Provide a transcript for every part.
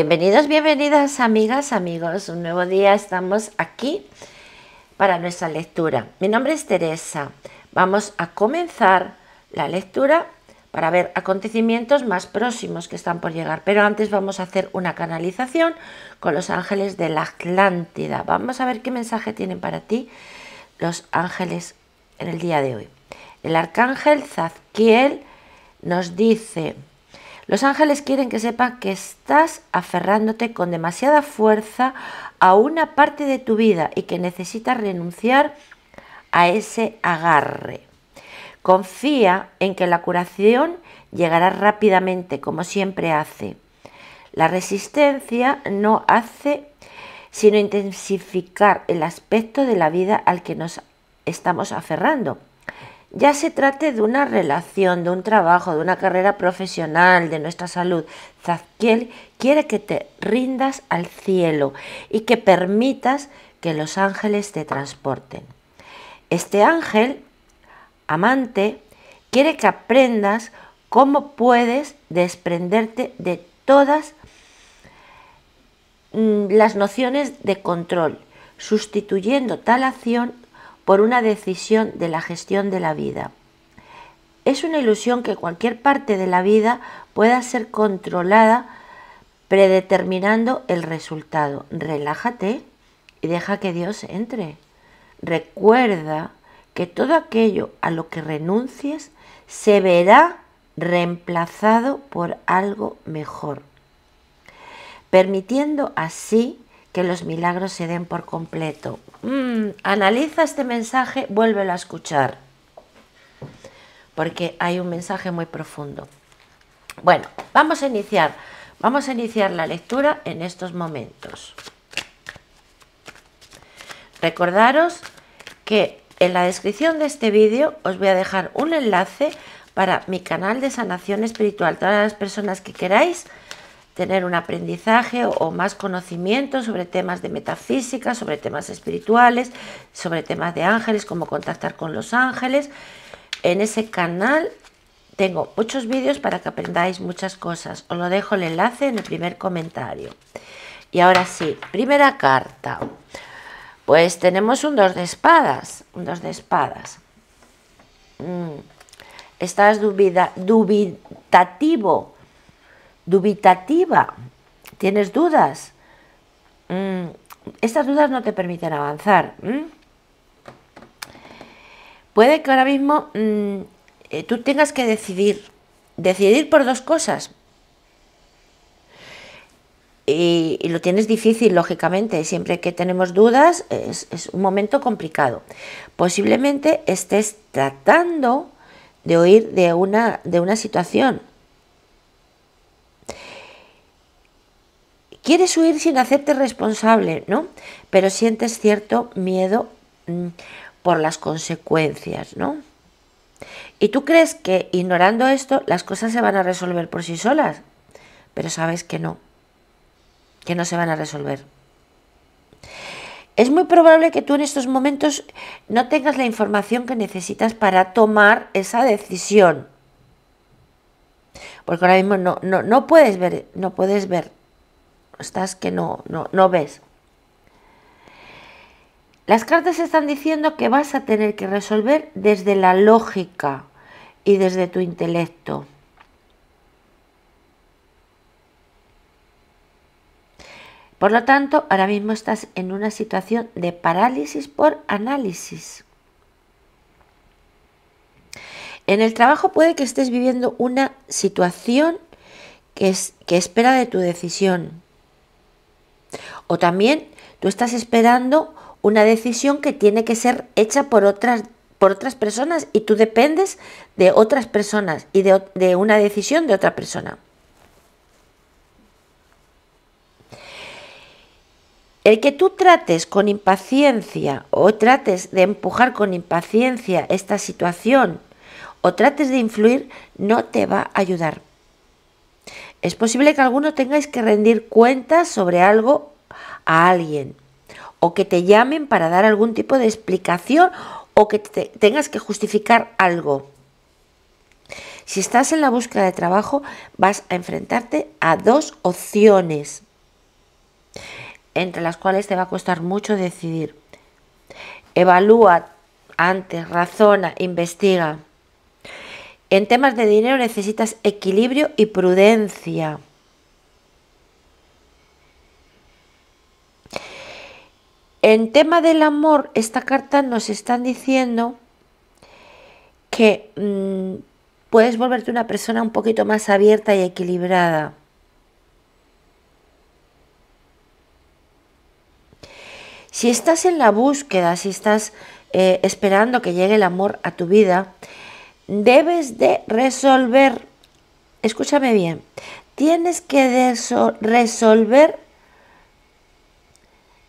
Bienvenidos, bienvenidas, amigas, amigos. Un nuevo día estamos aquí para nuestra lectura. Mi nombre es Teresa. Vamos a comenzar la lectura para ver acontecimientos más próximos que están por llegar. Pero antes vamos a hacer una canalización con los ángeles de la Atlántida. Vamos a ver qué mensaje tienen para ti los ángeles en el día de hoy. El arcángel Zadkiel nos dice los ángeles quieren que sepas que estás aferrándote con demasiada fuerza a una parte de tu vida y que necesitas renunciar a ese agarre. Confía en que la curación llegará rápidamente, como siempre hace. La resistencia no hace sino intensificar el aspecto de la vida al que nos estamos aferrando ya se trate de una relación, de un trabajo, de una carrera profesional, de nuestra salud, Zazquiel quiere que te rindas al cielo y que permitas que los ángeles te transporten. Este ángel, amante, quiere que aprendas cómo puedes desprenderte de todas mm, las nociones de control, sustituyendo tal acción por una decisión de la gestión de la vida. Es una ilusión que cualquier parte de la vida pueda ser controlada predeterminando el resultado. Relájate y deja que Dios entre. Recuerda que todo aquello a lo que renuncies se verá reemplazado por algo mejor, permitiendo así que los milagros se den por completo. Mm, analiza este mensaje, vuélvelo a escuchar, porque hay un mensaje muy profundo. Bueno, vamos a iniciar, vamos a iniciar la lectura en estos momentos. Recordaros que en la descripción de este vídeo os voy a dejar un enlace para mi canal de sanación espiritual. Todas las personas que queráis tener un aprendizaje o más conocimiento sobre temas de metafísica, sobre temas espirituales, sobre temas de ángeles, cómo contactar con los ángeles. En ese canal tengo muchos vídeos para que aprendáis muchas cosas. Os lo dejo el enlace en el primer comentario. Y ahora sí, primera carta. Pues tenemos un dos de espadas, un dos de espadas. Mm. Estás dubitativo dubitativa, tienes dudas. Mm, estas dudas no te permiten avanzar. Puede que ahora mismo mm, eh, tú tengas que decidir, decidir por dos cosas. Y, lo tienes difícil, lógicamente. Siempre que tenemos dudas es, un momento complicado. Posiblemente estés tratando de oír de una, de una situación Quieres huir sin hacerte responsable, ¿no? Pero sientes cierto miedo mm, por las consecuencias, ¿no? Y tú crees que ignorando esto las cosas se van a resolver por sí solas, pero sabes que no, que no se van a resolver. Es muy probable que tú en estos momentos no tengas la información que necesitas para tomar esa decisión. Porque ahora mismo no, no puedes ver, no puedes ver estás que no, no, ves. Las cartas están diciendo que vas a tener que resolver desde la lógica y desde tu intelecto. Por lo tanto, ahora mismo estás en una situación de parálisis por análisis. En el trabajo puede que estés viviendo una situación que espera de tu decisión. O también tú estás esperando una decisión que tiene que ser hecha por otras, por otras personas y tú dependes de otras personas y de, una decisión de otra persona. El que tú trates con impaciencia o trates de empujar con impaciencia esta situación o trates de influir no te va a ayudar. Es posible que alguno tengáis que rendir cuentas sobre algo a alguien o que te llamen para dar algún tipo de explicación o que tengas que justificar algo. Si estás en la búsqueda de trabajo, vas a enfrentarte a dos opciones, entre las cuales te va a costar mucho decidir. Evalúa antes, razona, investiga. En temas de dinero necesitas equilibrio y prudencia. En tema del amor, esta carta nos están diciendo que mm, puedes volverte una persona un poquito más abierta y equilibrada. Si estás en la búsqueda, si estás eh, esperando que llegue el amor a tu vida, debes de resolver, escúchame bien, tienes que resolver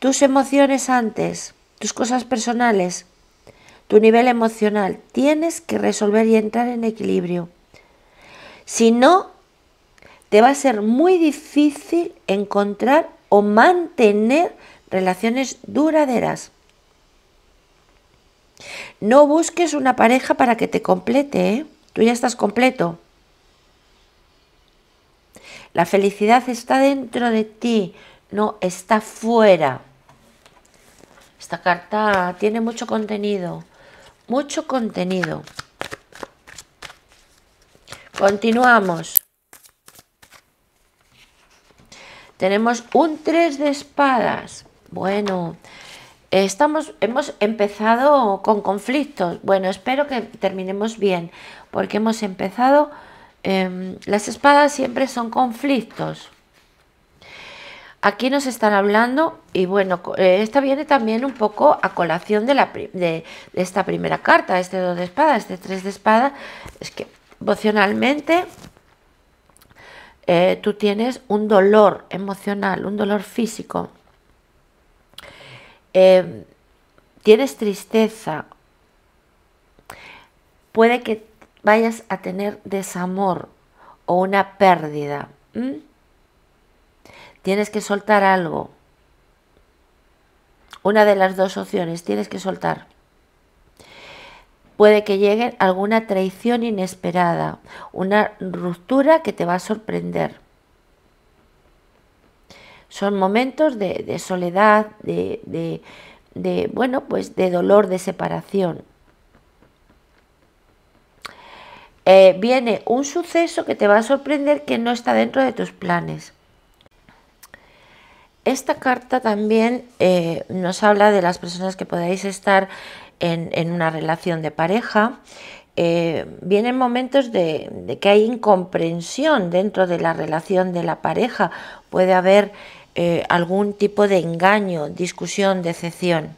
tus emociones antes, tus cosas personales, tu nivel emocional. Tienes que resolver y entrar en equilibrio. Si no, te va a ser muy difícil encontrar o mantener relaciones duraderas. No busques una pareja para que te complete, ¿eh? tú ya estás completo. La felicidad está dentro de ti, no está fuera. Esta carta tiene mucho contenido, mucho contenido. Continuamos. Tenemos un 3 de espadas. Bueno, estamos, hemos empezado con conflictos. Bueno, espero que terminemos bien, porque hemos empezado... Em, las espadas siempre son conflictos aquí nos están hablando, y bueno, eh, esta viene también un poco a colación de, la, de, esta primera carta, este 2 de espada, este 3 de espada, es que emocionalmente eh, tú tienes un dolor emocional, un dolor físico, em, tienes tristeza, puede que vayas a tener desamor o una pérdida. Tienes que soltar algo. Una de las dos opciones, tienes que soltar. Puede que llegue alguna traición inesperada, una ruptura que te va a sorprender. Son momentos de, soledad, de, bueno, pues de dolor, de separación. Eh, viene un suceso que te va a sorprender que no está dentro de tus planes. Esta carta también eh, nos habla de las personas que podáis estar en, una relación de pareja. Eh, vienen momentos de, que hay incomprensión dentro de la relación de la pareja. Puede haber eh, algún tipo de engaño, discusión, decepción.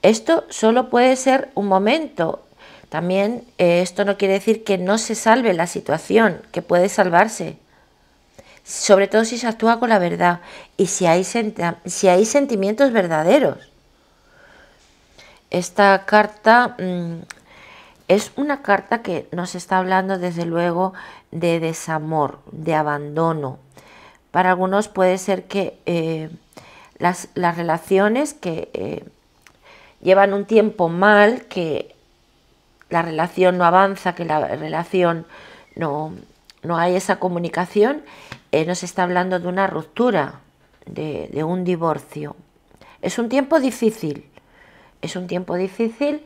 Esto solo puede ser un momento. También esto no quiere decir que no se salve la situación, que puede salvarse sobre todo si se actúa con la verdad y si hay, si hay sentimientos verdaderos. Esta carta mm, es una carta que nos está hablando desde luego de desamor, de abandono. Para algunos puede ser que eh, las, relaciones que eh, llevan un tiempo mal, que la relación no avanza, que la relación no, no hay esa comunicación, eh, no está hablando de una ruptura, de un divorcio. Es un tiempo difícil, es un tiempo difícil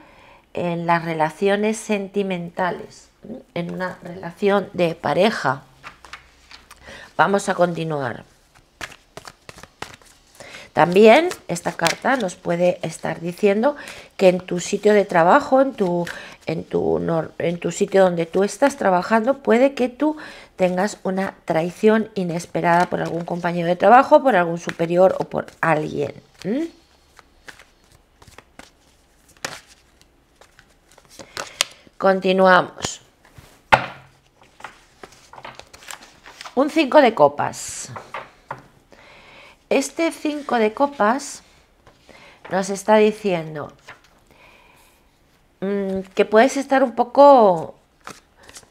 en las relaciones sentimentales, en una relación de pareja. Vamos a continuar. También esta carta nos puede estar diciendo que en tu sitio de trabajo, en tu, en tu sitio donde tú estás trabajando, puede que tú tengas una traición inesperada por algún compañero de trabajo, por algún superior o por alguien. Continuamos. Un 5 de copas. Este 5 de copas nos está diciendo mm, que puedes estar un poco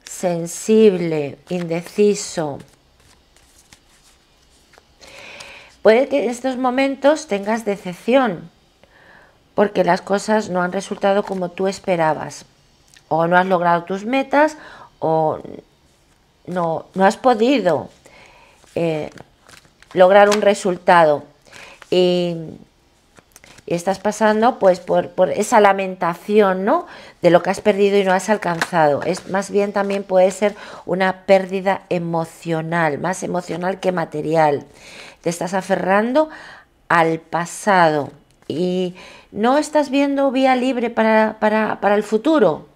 sensible, indeciso. Puede que en estos momentos tengas decepción porque las cosas no han resultado como tú esperabas o no has logrado tus metas o no, no has podido eh, lograr un resultado. Y estás pasando pues por, esa lamentación, ¿no? De lo que has perdido y no has alcanzado. Es más bien también puede ser una pérdida emocional, más emocional que material. Te estás aferrando al pasado y no estás viendo vía libre para, para, para el futuro.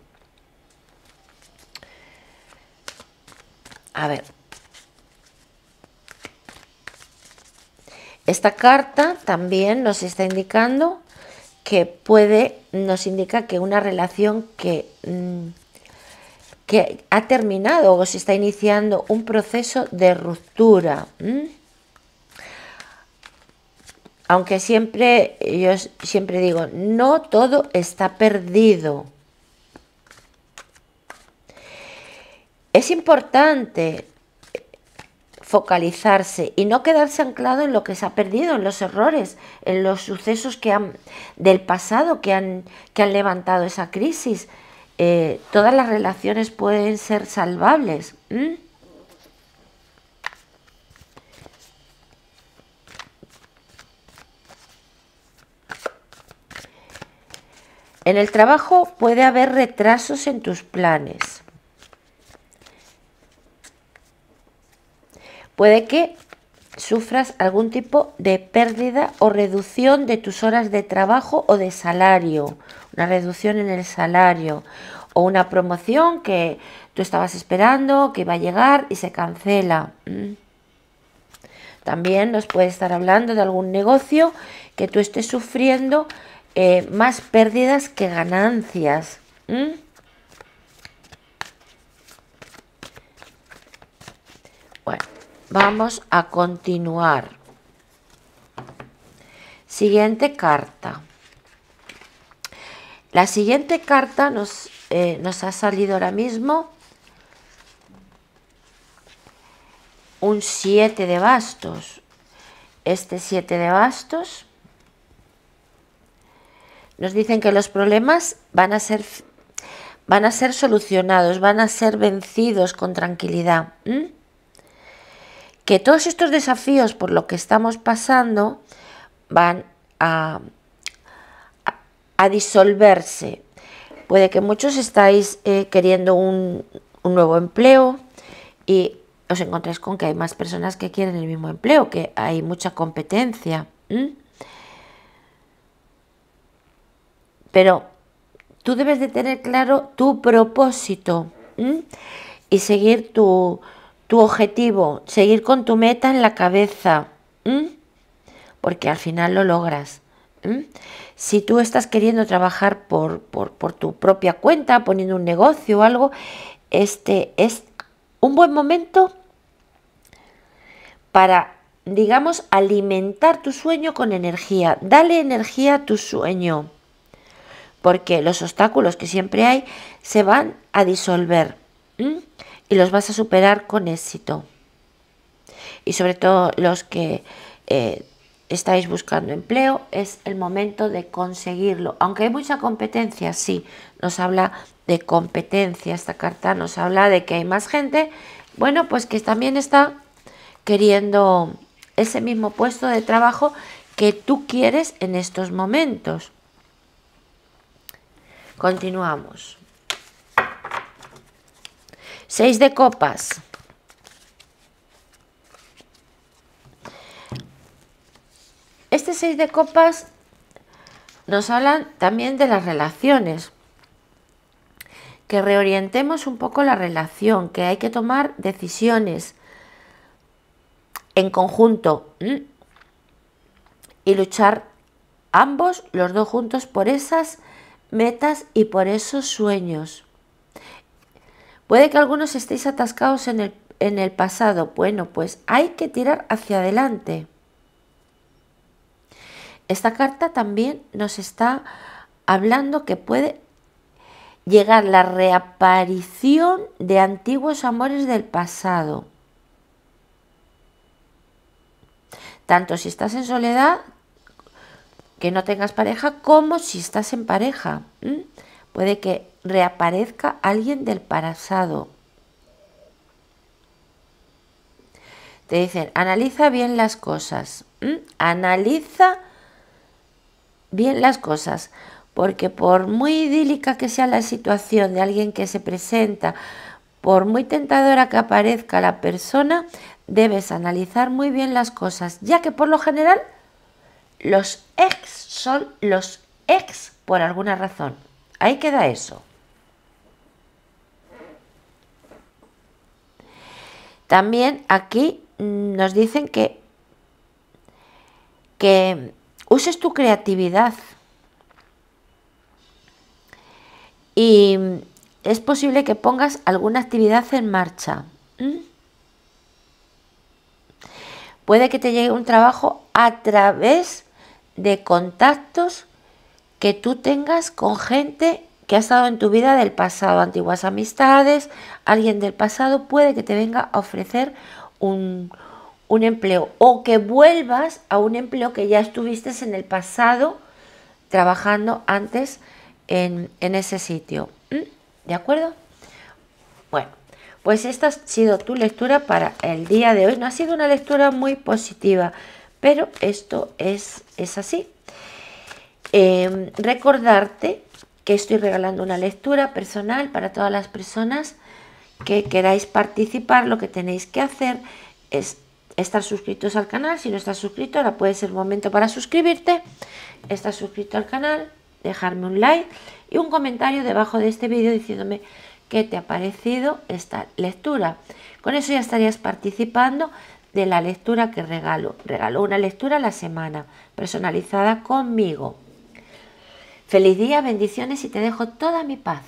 A ver, Esta carta también nos está indicando que puede, nos indica que una relación que, mm, que ha terminado o se está iniciando un proceso de ruptura. Aunque siempre, yo siempre digo, no todo está perdido. Es importante focalizarse y no quedarse anclado en lo que se ha perdido, en los errores, en los sucesos que han, del pasado que han, levantado esa crisis. Eh, todas las relaciones pueden ser salvables. En el trabajo puede haber retrasos en tus planes. Puede que sufras algún tipo de pérdida o reducción de tus horas de trabajo o de salario, una reducción en el salario o una promoción que tú estabas esperando, que iba a llegar y se cancela. Mm. También nos puede estar hablando de algún negocio que tú estés sufriendo eh, más pérdidas que ganancias. Mm. Vamos a continuar. Siguiente carta. La siguiente carta nos, eh, nos ha salido ahora mismo un 7 de bastos. Este 7 de bastos nos dicen que los problemas van a ser van a ser solucionados, van a ser vencidos con tranquilidad que todos estos desafíos por lo que estamos pasando van a, disolverse. Puede que muchos estáis eh, queriendo un, nuevo empleo y os encontréis con que hay más personas que quieren el mismo empleo, que hay mucha competencia. Pero tú debes de tener claro tu propósito y seguir tu, tu objetivo, seguir con tu meta en la cabeza, porque al final lo logras. Si tú estás queriendo trabajar por, tu propia cuenta, poniendo un negocio o algo, este es un buen momento para, digamos, alimentar tu sueño con energía. Dale energía a tu sueño, porque los obstáculos que siempre hay se van a disolver y los vas a superar con éxito. Y sobre todo los que eh, estáis buscando empleo, es el momento de conseguirlo. Aunque hay mucha competencia, sí, nos habla de competencia esta carta, nos habla de que hay más gente, bueno, pues que también está queriendo ese mismo puesto de trabajo que tú quieres en estos momentos. Continuamos. Seis de copas. Este seis de copas nos hablan también de las relaciones. Que reorientemos un poco la relación, que hay que tomar decisiones en conjunto y luchar ambos, los dos juntos, por esas metas y por esos sueños. Puede que algunos estéis atascados en el, pasado. Bueno, pues hay que tirar hacia adelante. Esta carta también nos está hablando que puede llegar la reaparición de antiguos amores del pasado. Tanto si estás en soledad, que no tengas pareja, como si estás en pareja. Puede que reaparezca alguien del pasado. Te dicen, analiza bien las cosas. ¿Mm? Analiza bien las cosas. Porque por muy idílica que sea la situación de alguien que se presenta, por muy tentadora que aparezca la persona, debes analizar muy bien las cosas, ya que por lo general los ex son los ex por alguna razón. Ahí queda eso. También aquí nos dicen que, que uses tu creatividad. Y es posible que pongas alguna actividad en marcha. ¿Mm? Puede que te llegue un trabajo a través de contactos que tú tengas con gente que ha estado en tu vida del pasado, antiguas amistades, alguien del pasado puede que te venga a ofrecer un, empleo o que vuelvas a un empleo que ya estuviste en el pasado trabajando antes en, ese sitio. ¿Mm? ¿De acuerdo? Bueno, pues esta ha sido tu lectura para el día de hoy. No ha sido una lectura muy positiva, pero esto es, es así. Em, recordarte que estoy regalando una lectura personal para todas las personas que queráis participar. Lo que tenéis que hacer es estar suscritos al canal. Si no estás suscrito, ahora puede ser momento para suscribirte. Estás suscrito al canal, dejarme un like y un comentario debajo de este vídeo diciéndome qué te ha parecido esta lectura. Con eso ya estarías participando de la lectura que regalo. Regalo una lectura a la semana personalizada conmigo. Feliz día, bendiciones y te dejo toda mi paz.